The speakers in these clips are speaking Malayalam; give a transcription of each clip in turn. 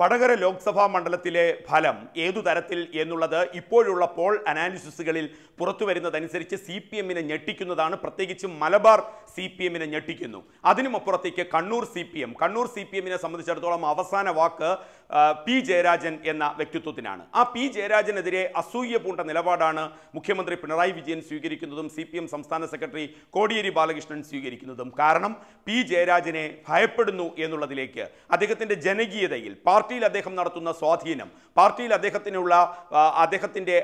വടകര ലോക്സഭാ മണ്ഡലത്തിലെ ഫലം ഏതു തരത്തിൽ എന്നുള്ളത് ഇപ്പോഴുള്ള പോൾ അനാലിസിസുകളിൽ പുറത്തു വരുന്നതനുസരിച്ച് സി പി എമ്മിനെ ഞെട്ടിക്കുന്നതാണ് പ്രത്യേകിച്ച് മലബാർ സി പി എമ്മിനെ ഞെട്ടിക്കുന്നു അതിനുമപ്പുറത്തേക്ക് Kannur C P M Kannur C P എമ്മിനെ സംബന്ധിച്ചിടത്തോളം അവസാന വാക്ക് പി ജയരാജൻ എന്ന വ്യക്തിത്വത്തിനാണ് ആ പി ജയരാജനെതിരെ അസൂയ പൂണ്ട നിലപാടാണ് മുഖ്യമന്ത്രി പിണറായി വിജയൻ സ്വീകരിക്കുന്നതും സി പി എം സംസ്ഥാന സെക്രട്ടറി കോടിയേരി ബാലകൃഷ്ണൻ സ്വീകരിക്കുന്നതും കാരണം പി ജയരാജനെ ഭയപ്പെടുന്നു എന്നുള്ളതിലേക്ക് അദ്ദേഹത്തിൻ്റെ ജനകീയതയിൽ പാർട്ടി പാർട്ടിയിൽ അദ്ദേഹം നടത്തുന്ന സ്വാധീനം പാർട്ടിയിൽ അദ്ദേഹത്തിനുള്ള അദ്ദേഹത്തിൻ്റെ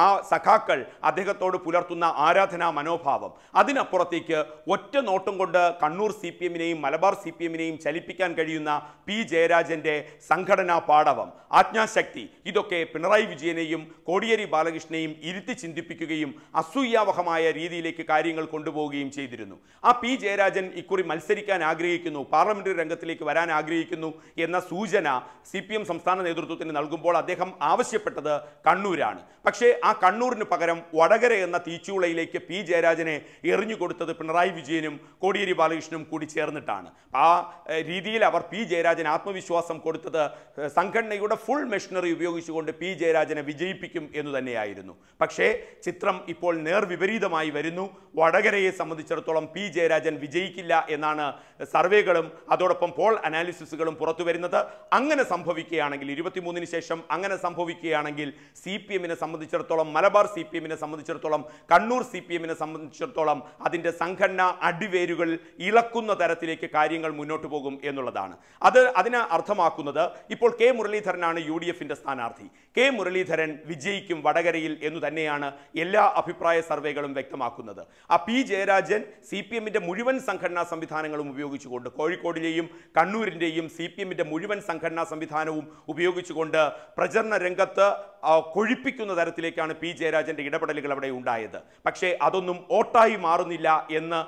ആ സഖാക്കൾ അദ്ദേഹത്തോട് പുലർത്തുന്ന ആരാധനാ മനോഭാവം അതിനപ്പുറത്തേക്ക് ഒറ്റ നോട്ടം കൊണ്ട് കണ്ണൂർ സി പി എമ്മിനെയും മലബാർ സി പി എമ്മിനെയും ചലിപ്പിക്കാൻ കഴിയുന്ന പി ജയരാജൻ്റെ സംഘടനാ പാടവം ആജ്ഞാശക്തി ഇതൊക്കെ പിണറായി വിജയനെയും കോടിയേരി ബാലകൃഷ്ണനെയും ഇരുത്തി ചിന്തിപ്പിക്കുകയും അസൂയാവഹമായ രീതിയിലേക്ക് കാര്യങ്ങൾ കൊണ്ടുപോവുകയും ചെയ്തിരുന്നു ആ പി ജയരാജൻ ഇക്കുറി മത്സരിക്കാൻ ആഗ്രഹിക്കുന്നു പാർലമെന്ററി രംഗത്തിലേക്ക് വരാൻ ആഗ്രഹിക്കുന്നു എന്ന സൂചന സൂചന സി പി എം സംസ്ഥാന നേതൃത്വത്തിന് നൽകുമ്പോൾ അദ്ദേഹം ആവശ്യപ്പെട്ടത് കണ്ണൂരാണ് പക്ഷേ ആ കണ്ണൂരിന് പകരം വടകര എന്ന തീച്ചൂളയിലേക്ക് പി ജയരാജനെ എറിഞ്ഞു കൊടുത്തത് പിണറായി വിജയനും കോടിയേരി ബാലകൃഷ്ണനും കൂടി ചേർന്നിട്ടാണ് ആ രീതിയിൽ അവർ പി ജയരാജന് ആത്മവിശ്വാസം കൊടുത്തത് സംഘടനയുടെ ഫുൾ മെഷീനറി ഉപയോഗിച്ചുകൊണ്ട് പി ജയരാജനെ വിജയിപ്പിക്കും എന്ന് തന്നെയായിരുന്നു പക്ഷേ ചിത്രം ഇപ്പോൾ നേർവിപരീതമായി വരുന്നു വടകരയെ സംബന്ധിച്ചിടത്തോളം പി ജയരാജൻ വിജയിക്കില്ല എന്നാണ് സർവേകളും അതോടൊപ്പം പോൾ അനാലിസിസുകളും പുറത്തു വരുന്നത് അങ്ങനെ സംഭവിക്കുകയാണെങ്കിൽ ഇരുപത്തിമൂന്നിന് ശേഷം അങ്ങനെ സംഭവിക്കുകയാണെങ്കിൽ സി പി എമ്മിനെ സംബന്ധിച്ചിടത്തോളം മലബാർ സി പി എമ്മിനെ സംബന്ധിച്ചിടത്തോളം കണ്ണൂർ സി പി എമ്മിനെ സംബന്ധിച്ചിടത്തോളം അതിൻ്റെ സംഘടന അടിവേരുകൾ ഇളക്കുന്ന തരത്തിലേക്ക് കാര്യങ്ങൾ മുന്നോട്ട് പോകും എന്നുള്ളതാണ് അത് അതിന് അർത്ഥമാക്കുന്നത് ഇപ്പോൾ കെ മുരളീധരനാണ് യു ഡി എഫിൻ്റെ സ്ഥാനാർത്ഥി കെ മുരളീധരൻ വിജയിക്കും വടകരയിൽ എന്നു തന്നെയാണ് എല്ലാ അഭിപ്രായ സർവേകളും വ്യക്തമാക്കുന്നത് ആ പി ജയരാജൻ സി പി എമ്മിൻ്റെ മുഴുവൻ സംഘടനാ സംവിധാനങ്ങളും ഉപയോഗിച്ചുകൊണ്ട് കോഴിക്കോടിലെയും കണ്ണൂരിൻ്റെയും സി പി എമ്മിൻ്റെ മുഴുവൻ സംഘടനാ സംവിധാനവും ഉപയോഗിച്ചുകൊണ്ട് പ്രചരണ രംഗത്ത് കൊഴിപ്പിക്കുന്ന തരത്തിലേക്കാണ് പി ജയരാജൻ്റെ ഇടപെടലുകൾ അവിടെ ഉണ്ടായത് പക്ഷേ അതൊന്നും ഓട്ടായി മാറുന്നില്ല എന്ന്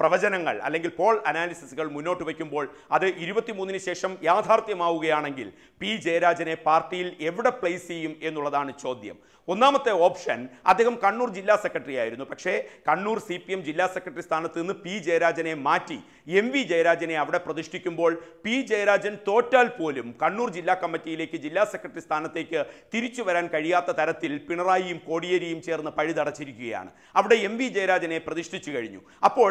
പ്രവചനങ്ങൾ അല്ലെങ്കിൽ പോൾ അനാലിസിസുകൾ മുന്നോട്ട് വയ്ക്കുമ്പോൾ അത് ഇരുപത്തിമൂന്നിന് ശേഷം യാഥാർത്ഥ്യമാവുകയാണെങ്കിൽ പി ജയരാജനെ പാർട്ടിയിൽ എവിടെ പ്ലേസ് ചെയ്യും എന്നുള്ളതാണ് ചോദ്യം ഒന്നാമത്തെ ഓപ്ഷൻ അദ്ദേഹം കണ്ണൂർ ജില്ലാ സെക്രട്ടറി ആയിരുന്നു പക്ഷേ കണ്ണൂർ സി ജില്ലാ സെക്രട്ടറി സ്ഥാനത്ത് നിന്ന് പി ജയരാജനെ മാറ്റി എം വി ജയരാജനെ അവിടെ പ്രതിഷ്ഠിക്കുമ്പോൾ പി ജയരാജൻ തോറ്റാൽ പോലും കണ്ണൂർ ജില്ലാ കമ്മിറ്റിയിലേക്ക് ജില്ലാ സെക്രട്ടറി സ്ഥാനത്തേക്ക് തിരിച്ചു വരാൻ കഴിയാത്ത തരത്തിൽ പിണറായിയും കോടിയേരിയും ചേർന്ന് പഴുതടച്ചിരിക്കുകയാണ് അവിടെ എം വി ജയരാജനെ പ്രതിഷ്ഠിച്ചു കഴിഞ്ഞു അപ്പോൾ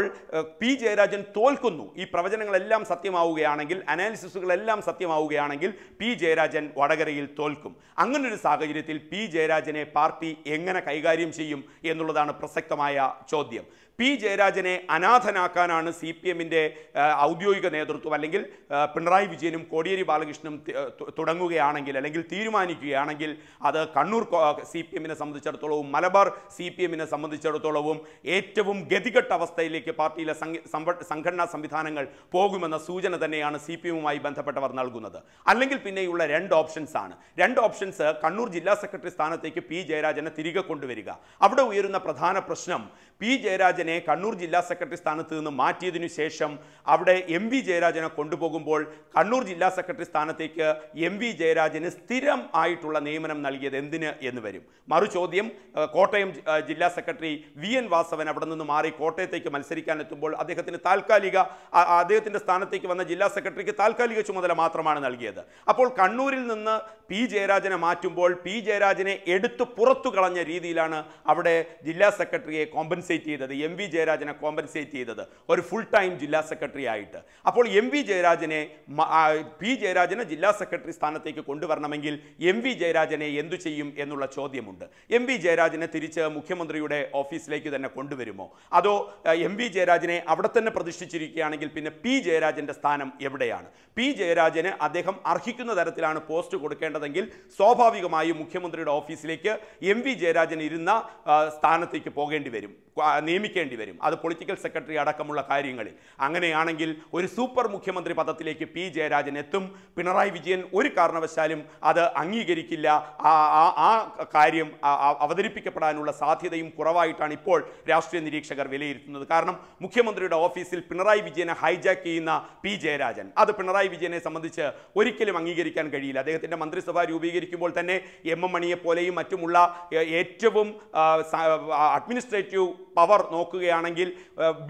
പി ജയരാജൻ തോൽക്കുന്നു ഈ പ്രവചനങ്ങളെല്ലാം സത്യമാവുകയാണെങ്കിൽ അനാലിസിസുകളെല്ലാം സത്യമാവുകയാണെങ്കിൽ പി ജയരാജൻ വടകരയിൽ തോൽക്കും അങ്ങനൊരു സാഹചര്യത്തിൽ പി ജയരാജനെ പാർട്ടി എങ്ങനെ കൈകാര്യം ചെയ്യും എന്നുള്ളതാണ് പ്രസക്തമായ ചോദ്യം പി ജയരാജനെ അനാഥനാക്കാനാണ് സി പി എമ്മിൻ്റെ ഔദ്യോഗിക നേതൃത്വം അല്ലെങ്കിൽ പിണറായി വിജയനും കോടിയേരി ബാലകൃഷ്ണനും തുടങ്ങുകയാണെങ്കിൽ അല്ലെങ്കിൽ തീരുമാനിക്കുകയാണെങ്കിൽ അത് കണ്ണൂർ സി പി എമ്മിനെ സംബന്ധിച്ചിടത്തോളവും മലബാർ സി പി എമ്മിനെ സംബന്ധിച്ചിടത്തോളവും ഏറ്റവും ഗതികെട്ട അവസ്ഥയിലേക്ക് പാർട്ടിയിലെ സംഘടനാ സംവിധാനങ്ങൾ പോകുമെന്ന സൂചന തന്നെയാണ് സി പി എമ്മുമായി ബന്ധപ്പെട്ടവർ നൽകുന്നത് അല്ലെങ്കിൽ പിന്നെയുള്ള രണ്ട് ഓപ്ഷൻസ് ആണ് രണ്ട് ഓപ്ഷൻസ് കണ്ണൂർ ജില്ലാ സെക്രട്ടറി സ്ഥാനത്തേക്ക് പി ജയരാജനെ തിരികെ കൊണ്ടുവരിക അവിടെ ഉയരുന്ന പ്രധാന പ്രശ്നം പി ജയരാജനെ കണ്ണൂർ ജില്ലാ സെക്രട്ടറി സ്ഥാനത്ത് നിന്ന് മാറ്റിയതിനു ശേഷം അവിടെ എം വി ജയരാജനെ കൊണ്ടുപോകുമ്പോൾ കണ്ണൂർ ജില്ലാ സെക്രട്ടറി സ്ഥാനത്തേക്ക് എം വി ജയരാജന് സ്ഥിരം ആയിട്ടുള്ള നിയമനം നൽകിയത് എന്തിന് എന്ന് വരും മറു ചോദ്യം കോട്ടയം ജില്ലാ സെക്രട്ടറി വി എൻ വാസവൻ അവിടെ നിന്ന് മാറി കോട്ടയത്തേക്ക് മത്സരിക്കാനെത്തുമ്പോൾ അദ്ദേഹത്തിന് താൽക്കാലിക അദ്ദേഹത്തിൻ്റെ സ്ഥാനത്തേക്ക് വന്ന ജില്ലാ സെക്രട്ടറിക്ക് താൽക്കാലിക ചുമതല മാത്രമാണ് നൽകിയത് അപ്പോൾ കണ്ണൂരിൽ നിന്ന് പി ജയരാജനെ മാറ്റുമ്പോൾ പി ജയരാജനെ എടുത്തു പുറത്തു കളഞ്ഞ രീതിയിലാണ് അവിടെ ജില്ലാ സെക്രട്ടറിയെ കോമ്പൻസ് കോമ്പൻസേറ്റ് ചെയ്തത് എം വി ജയരാജനെ കോമ്പൻസേറ്റ് ചെയ്തത് ഒരു ഫുൾ ടൈം ജില്ലാ സെക്രട്ടറി ആയിട്ട് അപ്പോൾ എം വി ജയരാജനെ പി ജയരാജനെ ജില്ലാ സെക്രട്ടറി സ്ഥാനത്തേക്ക് കൊണ്ടുവരണമെങ്കിൽ എം വി ജയരാജനെ എന്തു ചെയ്യും എന്നുള്ള ചോദ്യമുണ്ട് എം വി ജയരാജനെ തിരിച്ച് മുഖ്യമന്ത്രിയുടെ ഓഫീസിലേക്ക് തന്നെ കൊണ്ടുവരുമോ അതോ എം വി ജയരാജനെ അവിടെ തന്നെ പ്രതിഷ്ഠിച്ചിരിക്കുകയാണെങ്കിൽ പിന്നെ പി ജയരാജൻ്റെ സ്ഥാനം എവിടെയാണ് പി ജയരാജന് അദ്ദേഹം അർഹിക്കുന്ന തരത്തിലാണ് പോസ്റ്റ് കൊടുക്കേണ്ടതെങ്കിൽ സ്വാഭാവികമായും മുഖ്യമന്ത്രിയുടെ ഓഫീസിലേക്ക് എം വി ജയരാജൻ ഇരുന്ന സ്ഥാനത്തേക്ക് പോകേണ്ടി വരും നിയമിക്കേണ്ടി വരും അത് പൊളിറ്റിക്കൽ സെക്രട്ടറി അടക്കമുള്ള കാര്യങ്ങളിൽ അങ്ങനെയാണെങ്കിൽ ഒരു സൂപ്പർ മുഖ്യമന്ത്രി പദത്തിലേക്ക് പി ജയരാജൻ എത്തും പിണറായി വിജയൻ ഒരു കാരണവശാലും അത് അംഗീകരിക്കില്ല ആ കാര്യം അവതരിപ്പിക്കപ്പെടാനുള്ള സാധ്യതയും കുറവായിട്ടാണ് ഇപ്പോൾ രാഷ്ട്രീയ നിരീക്ഷകർ വിലയിരുത്തുന്നത് കാരണം മുഖ്യമന്ത്രിയുടെ ഓഫീസിൽ പിണറായി വിജയനെ ഹൈജാക്ക് ചെയ്യുന്ന പി ജയരാജൻ അത് പിണറായി വിജയനെ സംബന്ധിച്ച് ഒരിക്കലും അംഗീകരിക്കാൻ കഴിയില്ല അദ്ദേഹത്തിൻ്റെ മന്ത്രിസഭ രൂപീകരിക്കുമ്പോൾ തന്നെ എം എം മണിയെപ്പോലെയും പോലെയും മറ്റുമുള്ള ഏറ്റവും അഡ്മിനിസ്ട്രേറ്റീവ് പവർ നോക്കുകയാണെങ്കിൽ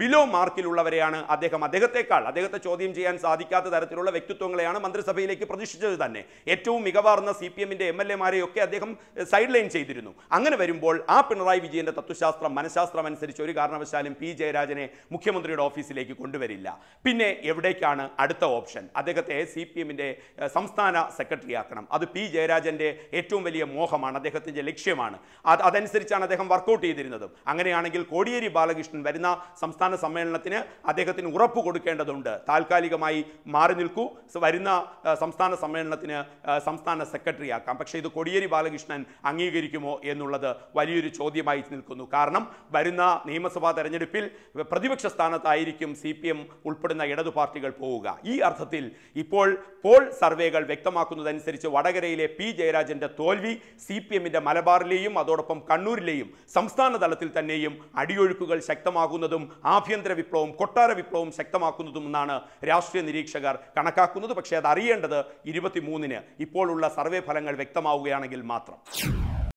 ബിലോ മാർക്കിലുള്ളവരെയാണ് അദ്ദേഹം അദ്ദേഹത്തെക്കാൾ അദ്ദേഹത്തെ ചോദ്യം ചെയ്യാൻ സാധിക്കാത്ത തരത്തിലുള്ള വ്യക്തിത്വങ്ങളെയാണ് മന്ത്രിസഭയിലേക്ക് പ്രതിഷ്ഠിച്ചത് തന്നെ ഏറ്റവും മികവാർന്ന സി പി എമ്മിൻ്റെ എം എൽ എമാരെയൊക്കെ അദ്ദേഹം സൈഡ് ലൈൻ ചെയ്തിരുന്നു അങ്ങനെ വരുമ്പോൾ ആ പിണറായി വിജയൻ്റെ തത്വശാസ്ത്രം മനഃശാസ്ത്രം അനുസരിച്ച് ഒരു കാരണവശാലും പി ജയരാജനെ മുഖ്യമന്ത്രിയുടെ ഓഫീസിലേക്ക് കൊണ്ടുവരില്ല പിന്നെ എവിടേക്കാണ് അടുത്ത ഓപ്ഷൻ അദ്ദേഹത്തെ സി പി എമ്മിൻ്റെ സംസ്ഥാന സെക്രട്ടറി ആക്കണം അത് പി ജയരാജൻ്റെ ഏറ്റവും വലിയ മോഹമാണ് അദ്ദേഹത്തിൻ്റെ ലക്ഷ്യമാണ് അത് അതനുസരിച്ചാണ് അദ്ദേഹം വർക്കൗട്ട് ചെയ്തിരുന്നതും അങ്ങനെയാണെങ്കിൽ കോടിയേരി ബാലകൃഷ്ണൻ വരുന്ന സംസ്ഥാന സമ്മേളനത്തിന് അദ്ദേഹത്തിന് ഉറപ്പ് കൊടുക്കേണ്ടതുണ്ട് താൽക്കാലികമായി മാറി നിൽക്കൂ വരുന്ന സംസ്ഥാന സമ്മേളനത്തിന് സംസ്ഥാന സെക്രട്ടറി ആക്കാം പക്ഷേ ഇത് കോടിയേരി ബാലകൃഷ്ണൻ അംഗീകരിക്കുമോ എന്നുള്ളത് വലിയൊരു ചോദ്യമായി നിൽക്കുന്നു കാരണം വരുന്ന നിയമസഭാ തെരഞ്ഞെടുപ്പിൽ പ്രതിപക്ഷ സ്ഥാനത്തായിരിക്കും സി പി എം ഉൾപ്പെടുന്ന ഇടതു പാർട്ടികൾ പോവുക ഈ അർത്ഥത്തിൽ ഇപ്പോൾ പോൾ സർവേകൾ വ്യക്തമാക്കുന്നതനുസരിച്ച് വടകരയിലെ പി ജയരാജന്റെ തോൽവി സി പി എമ്മിന്റെ മലബാറിലെയും അതോടൊപ്പം കണ്ണൂരിലെയും സംസ്ഥാന തലത്തിൽ തന്നെയും അടിയൊഴുക്കുകൾ ശക്തമാകുന്നതും ആഭ്യന്തര വിപ്ലവം കൊട്ടാര വിപ്ലവം ശക്തമാക്കുന്നതും എന്നാണ് രാഷ്ട്രീയ നിരീക്ഷകർ കണക്കാക്കുന്നത് പക്ഷേ അത് അറിയേണ്ടത് ഇരുപത്തിമൂന്നിന് ഇപ്പോഴുള്ള സർവേ ഫലങ്ങൾ വ്യക്തമാവുകയാണെങ്കിൽ മാത്രം